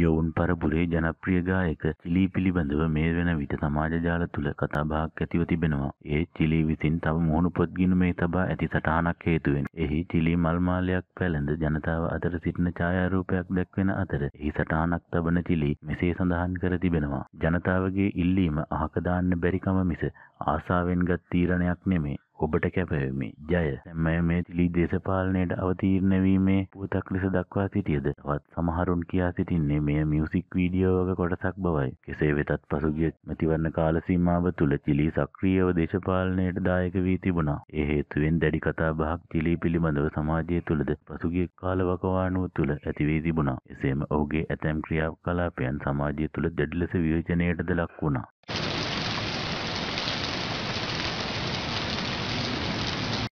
යොවුන් පරපුරේ ජනප්‍රිය ගායක චිලී පිළිබඳව මේ වෙන විට සමාජ ජාල තුළ කතාබහක් ඇතිව තිබෙනවා. ඒ චිලී විසින් තව මුහුණු පොත්ගිනු මේ තබා ඇති සටහනක් හේතුවෙන්. එහි චිලී මල්මාලයක් පැළඳ ජනතාව අතර සිටින ඡායාරූපයක් දැක්වෙන අතර එහි සටහනක් තබන චිලී මෙසේ සඳහන් කර තිබෙනවා. ජනතාවගේ ඉල්ලීම අහක දාන්න බැරිකම මිස ආසාවෙන් ගත් තීරණයක් නෙමේ. ඔබට කැපවෙමි. ජය. මම මේ තිලි දේශපාලනයට අවතීර්ණ වීමේ පුවතක් ලෙස දක්වා සිටියද තවත් සමහරුන් කියා සිටින්නේ මෙය මියුසික් වීඩියෝවක කොටසක් බවයි. කෙසේ වෙතත් පසුගිය මැතිවරණ කාල සීමාව තුළ චිලී සක්‍රියව දේශපාලනයට දායක වී තිබුණා. ඒ හේතුවෙන් දැඩි කතා බහක් චිලී පිළිබඳව සමාජය තුළද පසුගිය කාල වකවානුව තුළ ඇති වී තිබුණා. එසේම ඔහුගේ ඇතැම් ක්‍රියාකලාපයන් සමාජය තුළ දැඩි ලෙස විවේචනයටද ලක් වුණා.